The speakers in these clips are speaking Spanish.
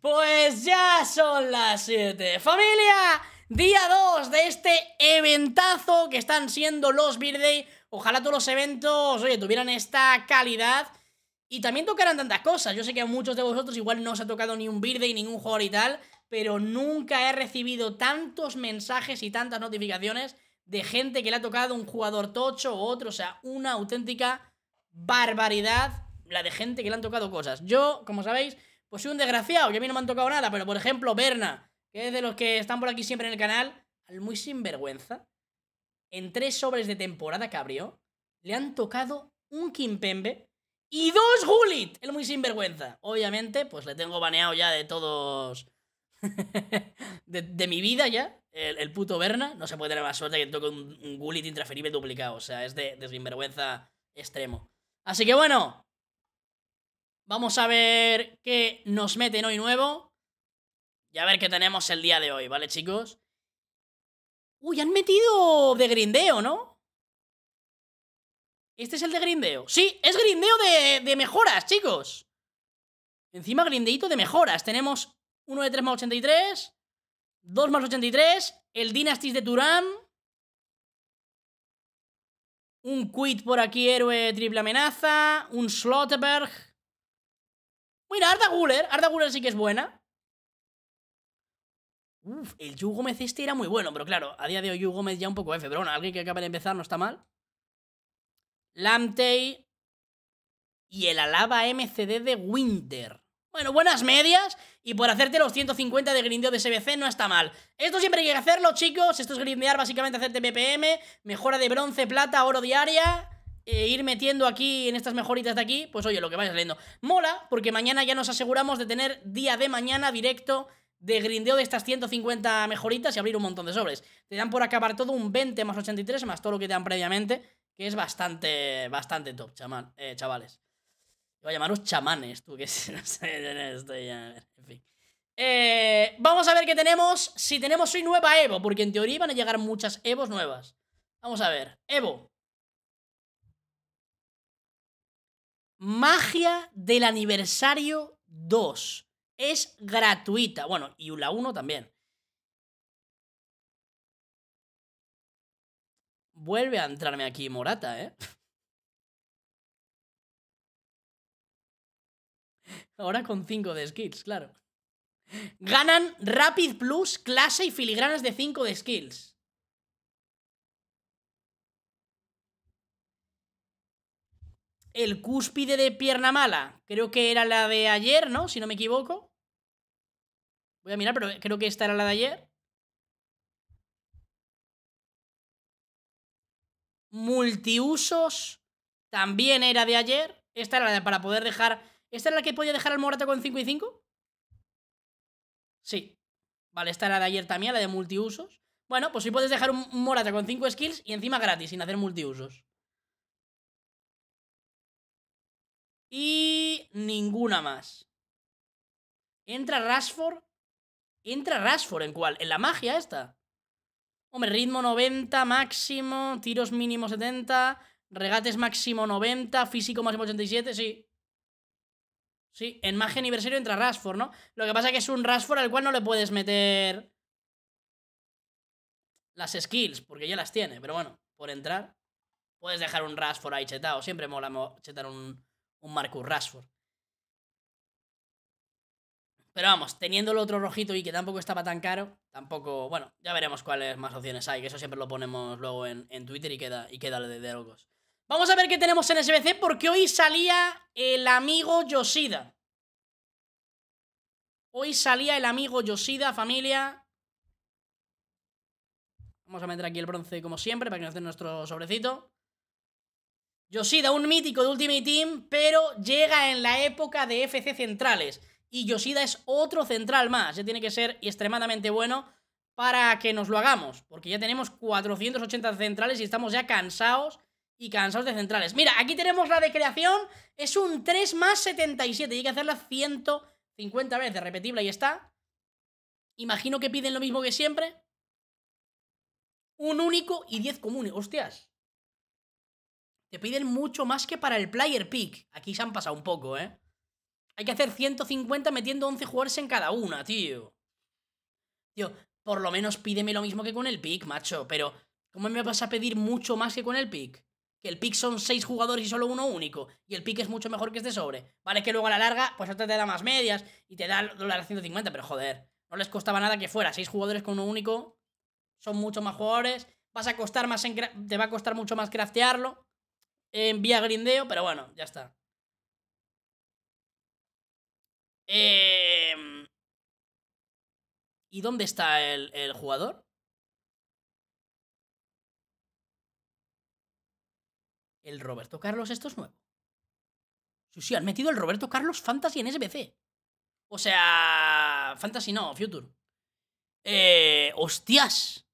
pues ya son las 7. Familia, día 2 de este eventazo que están siendo los Birthday. Ojalá todos los eventos, oye, tuvieran esta calidad. Y también tocaran tantas cosas. Yo sé que a muchos de vosotros igual no os ha tocado ni un y ningún jugador y tal. Pero nunca he recibido tantos mensajes y tantas notificaciones de gente que le ha tocado un jugador tocho o otro. O sea, una auténtica barbaridad la de gente que le han tocado cosas. Yo, como sabéis, pues soy un desgraciado, yo a mí no me han tocado nada, pero por ejemplo, Berna, que es de los que están por aquí siempre en el canal, al muy sinvergüenza, en tres sobres de temporada que abrió, le han tocado un Kimpembe y dos Gulit el muy sinvergüenza. Obviamente, pues le tengo baneado ya de todos... de, mi vida ya, el, el, puto Berna, no se puede tener más suerte que toque un, un intraferible duplicado, o sea, es de, de sinvergüenza extremo. Así que bueno, Vamos a ver qué nos meten hoy nuevo. Y a ver qué tenemos el día de hoy, ¿vale, chicos? Uy, han metido de grindeo, ¿no? Este es el de grindeo. Sí, es grindeo de, mejoras, chicos. Encima grindeito de mejoras. Tenemos uno de 3 más 83, 2 más 83, el dynasty de Turán Un Quit por aquí, héroe triple amenaza. Un Slotberg. Mira, Arda Guler, Arda Guller sí que es buena. Uf, el Yu Gómez este era muy bueno, pero claro, a día de hoy Yu Gómez ya un poco F, pero bueno, alguien que acaba de empezar no está mal. Lamtey y el Alaba MCD de Winter. Bueno, buenas medias y por hacerte los 150 de grindeo de SBC no está mal. Esto siempre hay que hacerlo, chicos. Esto es grindear, básicamente hacerte BPM, mejora de bronce, plata, oro diaria eh, ir metiendo aquí en estas mejoritas de aquí, pues oye, lo que vaya saliendo. Mola, porque mañana ya nos aseguramos de tener día de mañana directo de grindeo de estas 150 mejoritas y abrir un montón de sobres. Te dan por acabar todo un 20 más 83 más todo lo que te dan previamente, que es bastante, bastante top, chamán, eh, chavales. voy a llamaros chamanes, tú, que no sé, estoy ya... En fin. Eh, vamos a ver qué tenemos, si tenemos hoy nueva Evo, porque en teoría van a llegar muchas Evos nuevas. Vamos a ver, Evo, Magia del aniversario 2. Es gratuita. Bueno, y la 1 también. Vuelve a entrarme aquí Morata, ¿eh? Ahora con 5 de skills, claro. Ganan Rapid Plus, clase y filigranas de 5 de skills. el cúspide de pierna mala. Creo que era la de ayer, ¿no? Si no me equivoco. Voy a mirar, pero creo que esta era la de ayer. Multiusos. También era de ayer. Esta era la para poder dejar... ¿Esta era la que podía dejar al Morata con 5 y 5? Sí. Vale, esta era la de ayer también, la de multiusos. Bueno, pues si puedes dejar un Morata con 5 skills y encima gratis, sin hacer multiusos. Y ninguna más. Entra Rashford. Entra Rashford en cuál? En la magia esta. Hombre, ritmo 90 máximo, tiros mínimo 70, regates máximo 90, físico máximo 87, sí. Sí, en magia aniversario entra Rashford, ¿no? Lo que pasa es que es un Rashford al cual no le puedes meter las skills, porque ya las tiene, pero bueno, por entrar. Puedes dejar un Rashford ahí chetado, siempre mola chetar un, un Marcus Rashford. Pero vamos, teniendo el otro rojito y que tampoco estaba tan caro, tampoco, bueno, ya veremos cuáles más opciones hay, que eso siempre lo ponemos luego en, Twitter y queda, y de, de locos. Vamos a ver qué tenemos en SBC, porque hoy salía el amigo Yoshida. Hoy salía el amigo Yoshida, familia. Vamos a meter aquí el bronce como siempre para que nos den nuestro sobrecito. Yoshida, un mítico de Ultimate Team, pero llega en la época de FC centrales. Y Yoshida es otro central más. Ya tiene que ser extremadamente bueno para que nos lo hagamos. Porque ya tenemos 480 centrales y estamos ya cansados y cansados de centrales. Mira, aquí tenemos la de creación. Es un 3 más 77. Y hay que hacerla 150 veces. Repetible, ahí está. Imagino que piden lo mismo que siempre. Un único y 10 comunes. Hostias. Te piden mucho más que para el player pick. Aquí se han pasado un poco, ¿eh? Hay que hacer 150 metiendo 11 jugadores en cada una, tío. Tío, por lo menos pídeme lo mismo que con el pick, macho. Pero, ¿cómo me vas a pedir mucho más que con el pick? Que el pick son 6 jugadores y solo uno único. Y el pick es mucho mejor que este sobre. Vale, que luego a la larga, pues esto te da más medias y te da dólares 150, pero joder. No les costaba nada que fuera. 6 jugadores con uno único. Son mucho más jugadores. Vas a costar más Te va a costar mucho más craftearlo en vía grindeo, pero bueno, ya está. Em, ¿Y dónde está el, jugador? El Roberto Carlos, esto es nuevo. Sí, sí, han metido el Roberto Carlos Fantasy en SBC. O sea, Fantasy no, Future. Eh, hostias.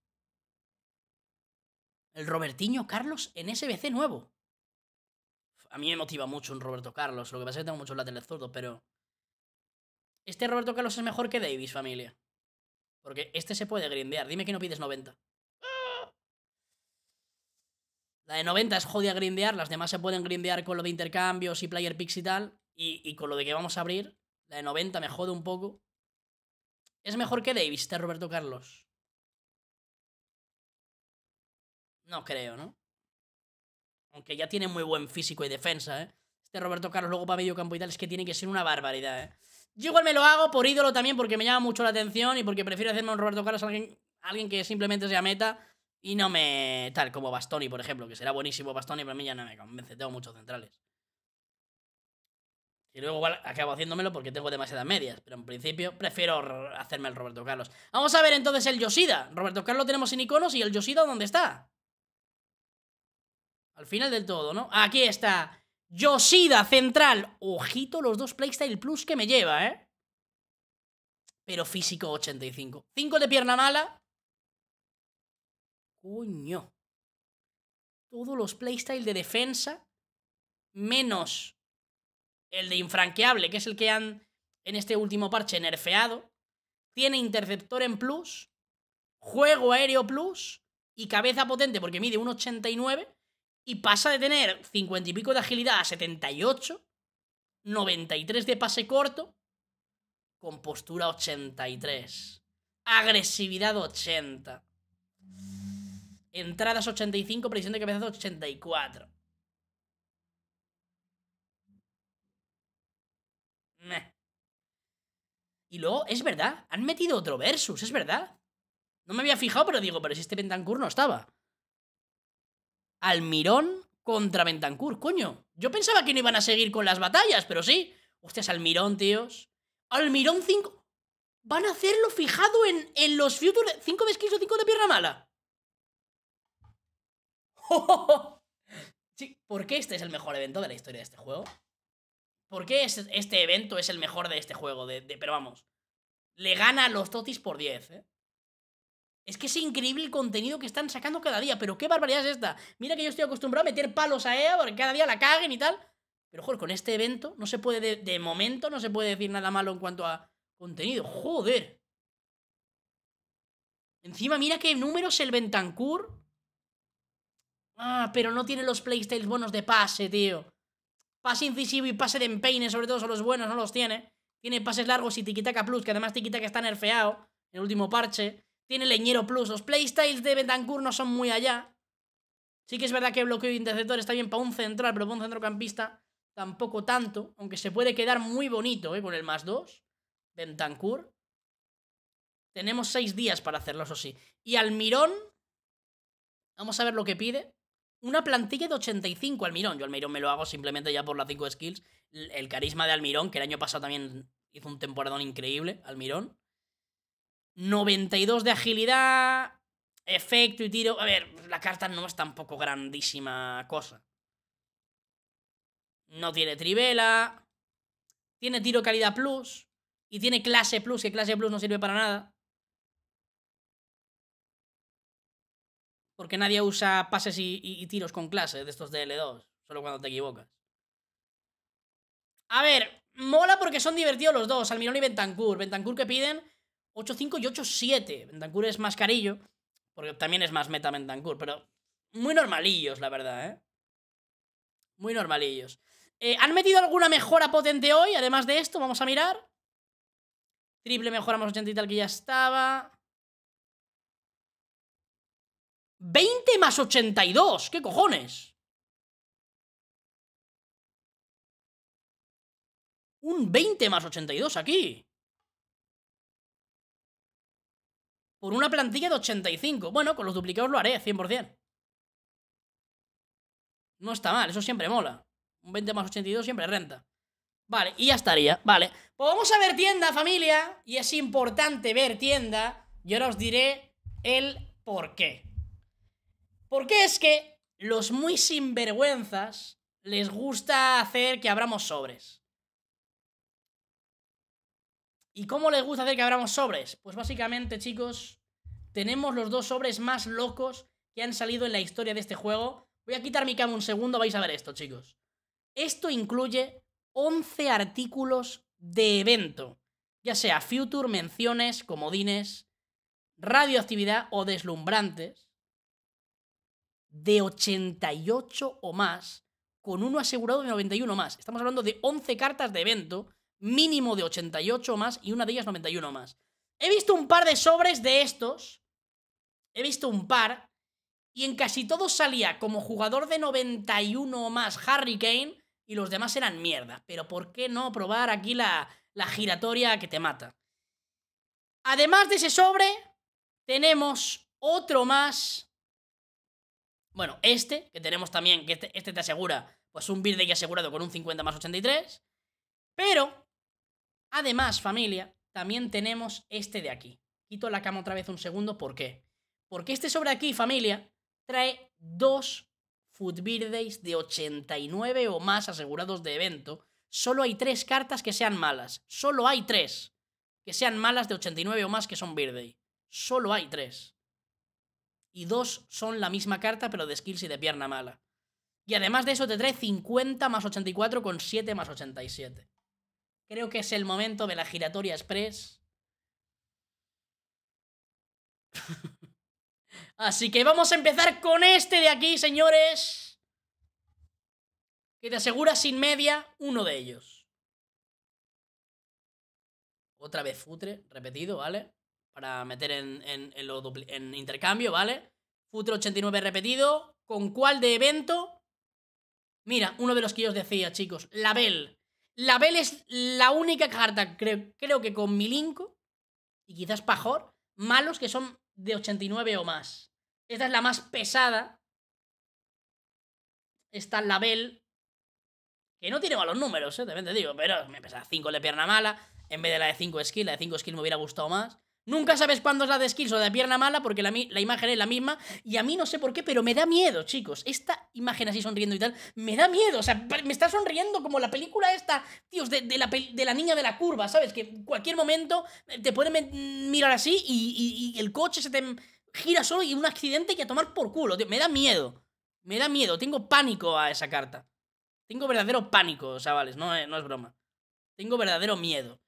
El Robertiño Carlos en SBC nuevo a mí me motiva mucho un Roberto Carlos. Lo que pasa es que tengo muchos lateles zurdos, pero. Este Roberto Carlos es mejor que Davis, familia. Porque este se puede grindear. Dime que no pides 90. La de 90 es jodida grindear. Las demás se pueden grindear con lo de intercambios y player picks y tal. Y, y con lo de que vamos a abrir. La de 90 me jode un poco. Es mejor que Davis, este Roberto Carlos. No creo, ¿no? Aunque ya tiene muy buen físico y defensa, ¿eh? Este Roberto Carlos luego para medio y tal es que tiene que ser una barbaridad, ¿eh? Yo igual me lo hago por ídolo también porque me llama mucho la atención y porque prefiero hacerme un Roberto Carlos a alguien, alguien que simplemente sea meta y no me... tal, como Bastoni, por ejemplo, que será buenísimo Bastoni, pero a mí ya no me convence, tengo muchos centrales. Y luego igual acabo haciéndomelo porque tengo demasiadas medias. Pero en principio prefiero hacerme el Roberto Carlos. Vamos a ver entonces el Yoshida. Roberto Carlos lo tenemos sin iconos y el Yoshida ¿dónde está? Al final del todo, ¿no? Aquí está. Yoshida central. Ojito los dos Playstyle Plus que me lleva, ¿eh? Pero físico 85. 5 de pierna mala. Coño. Todos los playstyle de defensa. Menos el de infranqueable, que es el que han en este último parche nerfeado. Tiene interceptor en plus. Juego aéreo plus. Y cabeza potente porque mide 1,89 y pasa de tener 50 y pico de agilidad a 78, 93 de pase corto, con postura 83, agresividad 80, entradas 85, precisión de cabeza 84. Y luego, es verdad, han metido otro versus, es verdad. No me había fijado, pero digo, pero si este Pentancur no estaba. Almirón contra Bentancur, coño. Yo pensaba que no iban a seguir con las batallas, pero sí. Hostias, Almirón, tíos. Almirón 5. Van a hacerlo fijado en, en los futuros 5 de esquizo, 5 de pierna mala. Sí, ¿por qué este es el mejor evento de la historia de este juego? ¿Por qué este evento es el mejor de este juego? pero vamos, le gana a los Totis por 10, ¿eh? Es que es increíble el contenido que están sacando cada día, pero qué barbaridad es esta. Mira que yo estoy acostumbrado a meter palos a ella porque cada día la caguen y tal. Pero joder, con este evento no se puede, de, momento no se puede decir nada malo en cuanto a contenido. Joder. Encima mira qué números el Bentancur. Ah, pero no tiene los playstyles buenos de pase, tío. Pase incisivo y pase de empeine, sobre todo son los buenos, no los tiene. Tiene pases largos y tiquitaca plus, que además que está nerfeado en el último parche. Tiene Leñero Plus. Los playstyles de Bentancur no son muy allá. Sí que es verdad que bloqueo interceptor está bien para un central, pero para un centrocampista tampoco tanto. Aunque se puede quedar muy bonito ¿eh? con el más 2. Bentancur. Tenemos seis días para hacerlo, eso sí. Y Almirón. Vamos a ver lo que pide. Una plantilla de 85 Almirón. Yo Almirón me lo hago simplemente ya por las 5 skills. El carisma de Almirón, que el año pasado también hizo un temporadón increíble, Almirón. 92 de agilidad, efecto y tiro. A ver, la carta no es tampoco grandísima cosa. No tiene trivela. Tiene tiro calidad plus. Y tiene clase plus, que clase plus no sirve para nada. Porque nadie usa pases y, tiros con clase de estos dl 2 Solo cuando te equivocas. A ver, mola porque son divertidos los dos, Almirón y Bentancur. Bentancur que piden 8.5 y 8.7, 7 es más carillo, porque también es más meta Bentancur, pero muy normalillos, la verdad, ¿eh? Muy normalillos. Eh, ¿Han metido alguna mejora potente hoy? Además de esto, vamos a mirar. Triple mejora más 80 y tal que ya estaba. 20 más 82, ¿qué cojones? Un 20 más 82 aquí. Con una plantilla de 85. Bueno, con los duplicados lo haré, 100%. No está mal, eso siempre mola. Un 20 más 82 siempre renta. Vale, y ya estaría, vale. Pues vamos a ver tienda, familia. Y es importante ver tienda. Y ahora os diré el por qué. Porque es que los muy sinvergüenzas les gusta hacer que abramos sobres. ¿Y cómo les gusta hacer que abramos sobres? Pues básicamente, chicos, tenemos los dos sobres más locos que han salido en la historia de este juego. Voy a quitar mi cama un segundo, vais a ver esto, chicos. Esto incluye 11 artículos de evento, ya sea future, menciones, comodines, radioactividad o deslumbrantes, de 88 o más, con uno asegurado de 91 o más. Estamos hablando de 11 cartas de evento, mínimo de 88 o más y una de ellas 91 o más. He visto un par de sobres de estos. He visto un par. Y en casi todos salía como jugador de 91 o más Harry Kane. Y los demás eran mierda. Pero ¿por qué no probar aquí la, la giratoria que te mata? Además de ese sobre, tenemos otro más. Bueno, este, que tenemos también, que este, este te asegura, pues un build asegurado con un 50 más 83. Pero, además, familia, también tenemos este de aquí. Quito la cama otra vez un segundo, ¿por qué? Porque este sobre aquí, familia, trae dos Food de 89 o más asegurados de evento. Solo hay tres cartas que sean malas. Solo hay tres que sean malas de 89 o más que son birday Solo hay tres. Y dos son la misma carta, pero de skills y de pierna mala. Y además de eso te trae 50 más 84 con 7 más 87. Creo que es el momento de la giratoria express. Así que vamos a empezar con este de aquí, señores. Que te asegura sin media uno de ellos. Otra vez futre, repetido, ¿vale? Para meter en, en, intercambio, ¿vale? Futre 89 repetido. ¿Con cuál de evento? Mira, uno de los que yo os decía, chicos. La la Bell es la única carta, creo, que con Milinko y quizás Pajor, malos que son de 89 o más. Esta es la más pesada. Está la Bell, que no tiene malos números, ¿eh? digo, pero me pesa 5 de pierna mala en vez de la de 5 skill. La de 5 skill me hubiera gustado más. Nunca sabes cuándo es la de skills o de pierna mala porque la, la, imagen es la misma. Y a mí no sé por qué, pero me da miedo, chicos. Esta imagen así sonriendo y tal, me da miedo. O sea, me está sonriendo como la película esta, tíos, de, la, de la, niña de la curva, ¿sabes? Que en cualquier momento eh, te pueden mirar así y, el coche se te gira solo y un accidente que a tomar por culo. Tío, me da miedo. Me da miedo. Tengo pánico a esa carta. Tengo verdadero pánico, chavales. No, no es broma. Tengo verdadero miedo.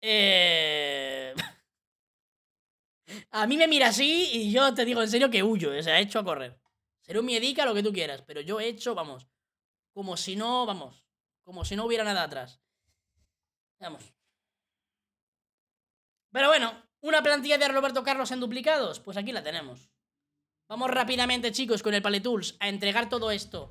Eh a mí me mira así y yo te digo en serio que huyo, o sea, he hecho a correr. Seré un miedica lo que tú quieras, pero yo he hecho, vamos, como si no, vamos, como si no hubiera nada atrás. Vamos. Pero bueno, una plantilla de Roberto Carlos en duplicados, pues aquí la tenemos. Vamos rápidamente, chicos, con el Paletools a entregar todo esto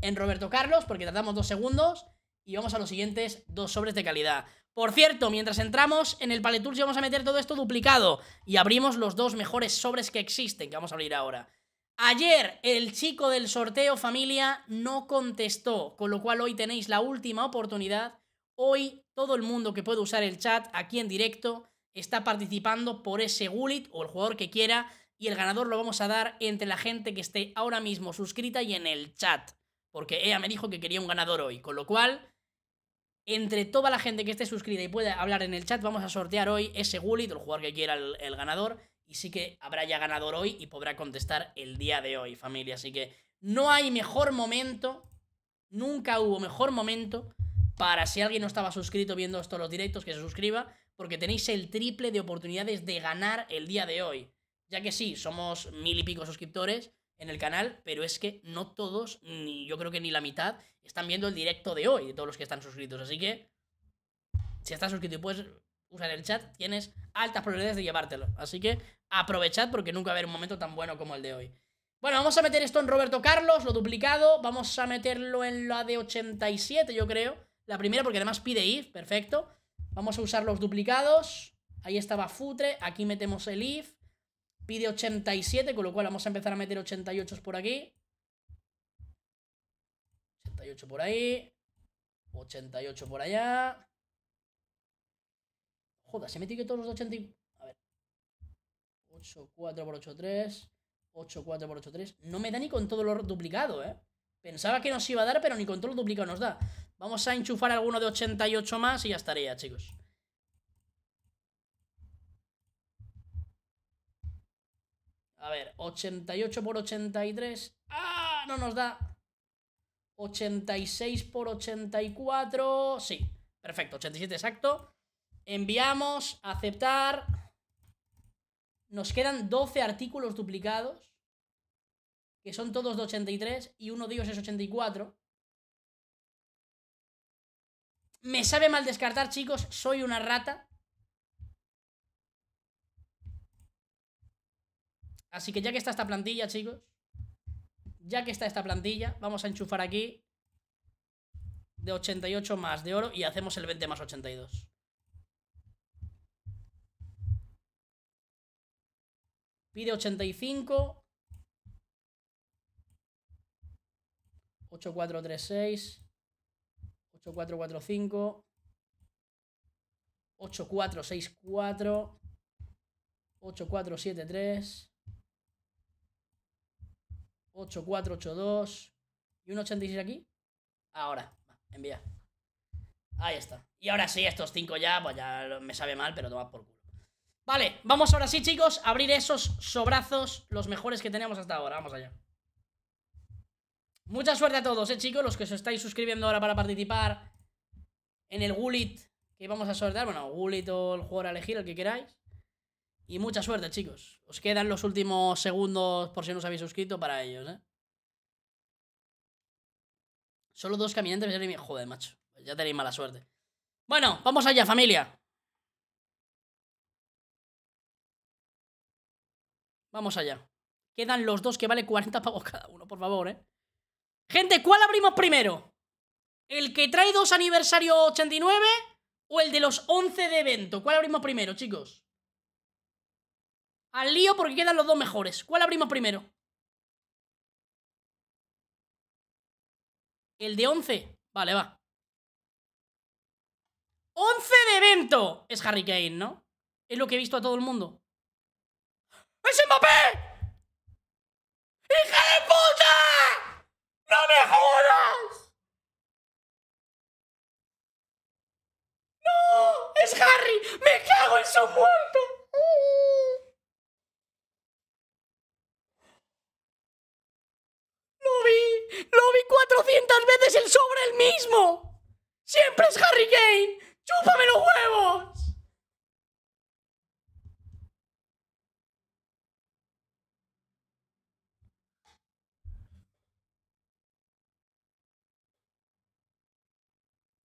en Roberto Carlos, porque tardamos dos segundos, y vamos a los siguientes dos sobres de calidad. Por cierto, mientras entramos en el Paletour vamos a meter todo esto duplicado y abrimos los dos mejores sobres que existen, que vamos a abrir ahora. Ayer el chico del sorteo familia no contestó, con lo cual hoy tenéis la última oportunidad. Hoy todo el mundo que puede usar el chat aquí en directo está participando por ese Gulit o el jugador que quiera y el ganador lo vamos a dar entre la gente que esté ahora mismo suscrita y en el chat, porque ella me dijo que quería un ganador hoy, con lo cual entre toda la gente que esté suscrita y pueda hablar en el chat, vamos a sortear hoy ese Gullit, el jugador que quiera el, ganador. Y sí que habrá ya ganador hoy y podrá contestar el día de hoy, familia. Así que no hay mejor momento, nunca hubo mejor momento para si alguien no estaba suscrito viendo estos los directos, que se suscriba, porque tenéis el triple de oportunidades de ganar el día de hoy. Ya que sí, somos mil y pico suscriptores, en el canal, pero es que no todos, ni yo creo que ni la mitad, están viendo el directo de hoy, de todos los que están suscritos. Así que, si estás suscrito y puedes usar el chat, tienes altas probabilidades de llevártelo. Así que aprovechad porque nunca va a haber un momento tan bueno como el de hoy. Bueno, vamos a meter esto en Roberto Carlos, lo duplicado. Vamos a meterlo en la de 87, yo creo. La primera, porque además pide if, perfecto. Vamos a usar los duplicados. Ahí estaba Futre, aquí metemos el if. Pide 87, con lo cual vamos a empezar a meter 88 por aquí. 88 por ahí. 88 por allá. Joder, se metió que todos los 80 A ver. 8, 4 por 8, 3. 8, 4 por 8, 3. No me da ni con todo lo duplicado, ¿eh? Pensaba que nos iba a dar, pero ni con todo lo duplicado nos da. Vamos a enchufar alguno de 88 más y ya estaría, chicos. A ver, 88 por 83. ¡Ah! No nos da. 86 por 84. Sí, perfecto, 87 exacto. Enviamos, aceptar. Nos quedan 12 artículos duplicados, que son todos de 83 y uno de ellos es 84. Me sabe mal descartar, chicos, soy una rata. Así que ya que está esta plantilla, chicos, ya que está esta plantilla, vamos a enchufar aquí de 88 más de oro y hacemos el 20 más 82. Pide 85. 8436. 8445. 8464. 8473. 2 y un 86 aquí. Ahora, envía. Ahí está. Y ahora sí, estos cinco ya, pues ya me sabe mal, pero toma por culo. Vale, vamos ahora sí, chicos, a abrir esos sobrazos, los mejores que tenemos hasta ahora. Vamos allá. Mucha suerte a todos, eh, chicos, los que os estáis suscribiendo ahora para participar en el Gulit que vamos a sortear. Bueno, Gulit o el jugador a elegir, el que queráis. Y mucha suerte, chicos. Os quedan los últimos segundos por si no os habéis suscrito para ellos, ¿eh? Solo dos caminantes Joder, macho. Pues ya tenéis mala suerte. Bueno, vamos allá, familia. Vamos allá. Quedan los dos que vale 40 pavos cada uno, por favor, ¿eh? Gente, ¿cuál abrimos primero? ¿El que trae dos aniversario 89 o el de los 11 de evento? ¿Cuál abrimos primero, chicos? Al lío porque quedan los dos mejores. ¿Cuál abrimos primero? El de 11. Vale, va. 11 de evento. Es Harry Kane, ¿no? Es lo que he visto a todo el mundo. ¡Es Mbappé! ¡Hija de puta! ¡No me ¡No! ¡Es Harry! ¡Me cago en su muerte! es el sobre el mismo. Siempre es Harry Kane. ¡Chúpame los huevos!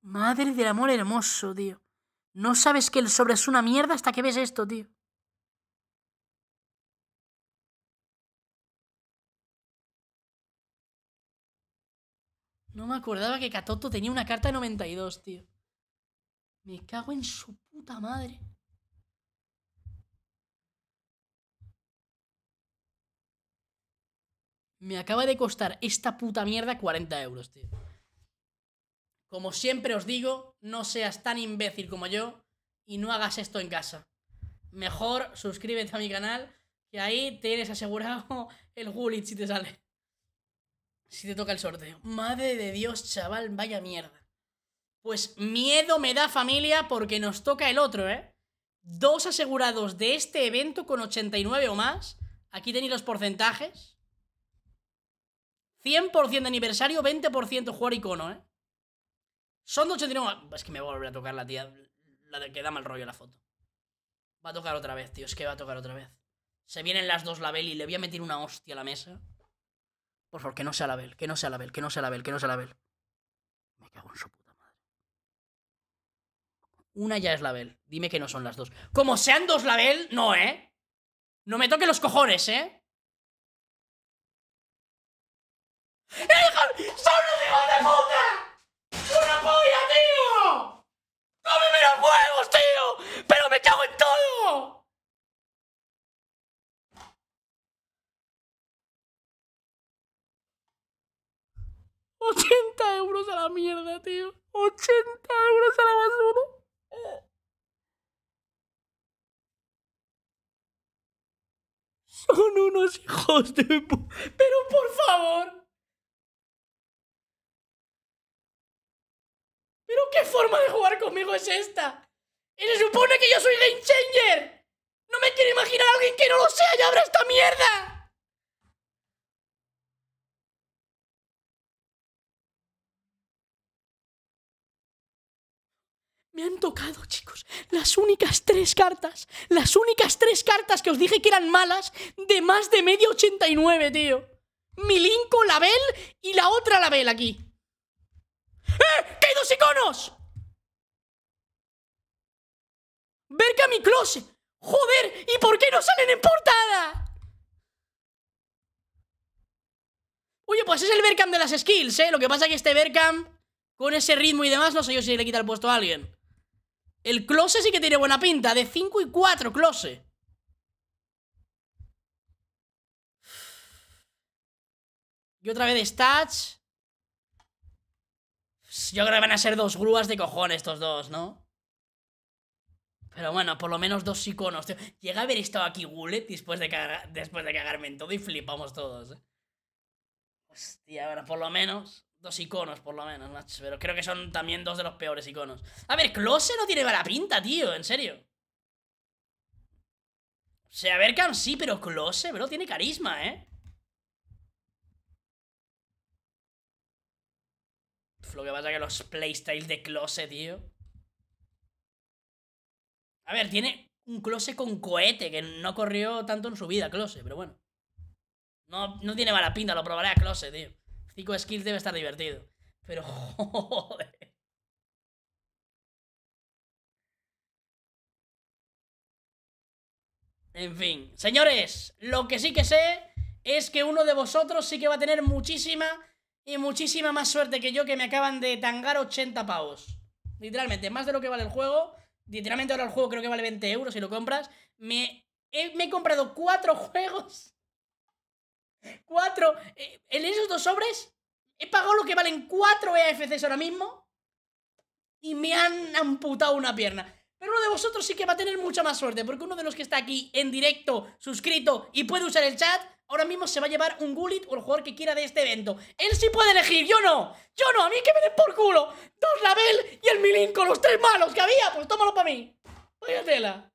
Madre del amor hermoso, tío. No sabes que el sobre es una mierda hasta que ves esto, tío. No me acordaba que Katoto tenía una carta de 92, tío. Me cago en su puta madre. Me acaba de costar esta puta mierda 40 euros, tío. Como siempre os digo, no seas tan imbécil como yo y no hagas esto en casa. Mejor suscríbete a mi canal, que ahí tienes asegurado el gulit si te sale si te toca el sorteo. Madre de Dios, chaval, vaya mierda. Pues miedo me da familia porque nos toca el otro, ¿eh? Dos asegurados de este evento con 89 o más. Aquí tenéis los porcentajes. 100% de aniversario, 20% jugar icono, ¿eh? Son de 89... Es que me va a volver a tocar la tía... La de que da mal rollo la foto. Va a tocar otra vez, tío. Es que va a tocar otra vez. Se vienen las dos la Beli. Le voy a meter una hostia a la mesa. Por favor, que no sea la Bel, que no sea la Bel, que no sea la Bel, que no sea la Bel. Me cago en su puta madre. Una ya es la Bel. Dime que no son las dos. Como sean dos la Bel, no, ¿eh? No me toque los cojones, ¿eh? ¡Son los hijos de puta! 80 euros a la mierda, tío. 80 euros a la basura. Son unos hijos de... Pero por favor. Pero qué forma de jugar conmigo es esta. Y se supone que yo soy game changer. No me quiero imaginar a alguien que no lo sea y abra esta mierda. Me han tocado, chicos, las únicas tres cartas, las únicas tres cartas que os dije que eran malas de más de media 89, tío. Milinko, Label y la otra Label aquí. ¡Eh! ¡Que hay dos iconos! Vercam y Close, ¡Joder! ¿Y por qué no salen en portada? Oye, pues es el Vercam de las skills, ¿eh? Lo que pasa es que este Vercam, con ese ritmo y demás, no sé yo si le quita el puesto a alguien. El close sí que tiene buena pinta. De 5 y 4, close. Y otra vez de stats. Yo creo que van a ser dos grúas de cojones estos dos, ¿no? Pero bueno, por lo menos dos iconos. Llega a haber estado aquí Gullet después de, después de cagarme en todo y flipamos todos. ¿eh? Hostia, bueno, por lo menos dos iconos, por lo menos, macho. Pero creo que son también dos de los peores iconos. A ver, Close no tiene mala pinta, tío, en serio. O sea, sí, pero Close, bro, tiene carisma, ¿eh? Lo que pasa que los playstyles de Close, tío. A ver, tiene un Close con cohete, que no corrió tanto en su vida, Close, pero bueno. No, no tiene mala pinta, lo probaré a Close, tío. 5 skills debe estar divertido. Pero joder. En fin, señores, lo que sí que sé es que uno de vosotros sí que va a tener muchísima y muchísima más suerte que yo que me acaban de tangar 80 pavos. Literalmente, más de lo que vale el juego. Literalmente ahora el juego creo que vale 20 euros si lo compras. Me me he comprado cuatro juegos Cuatro. Eh, en esos dos sobres he pagado lo que valen cuatro efc's ahora mismo y me han amputado una pierna. Pero uno de vosotros sí que va a tener mucha más suerte, porque uno de los que está aquí en directo, suscrito y puede usar el chat, ahora mismo se va a llevar un Gulit o el jugador que quiera de este evento. Él sí puede elegir, yo no. Yo no, a mí que me den por culo. Dos label y el con los tres malos que había, pues tómalo para mí. a tela.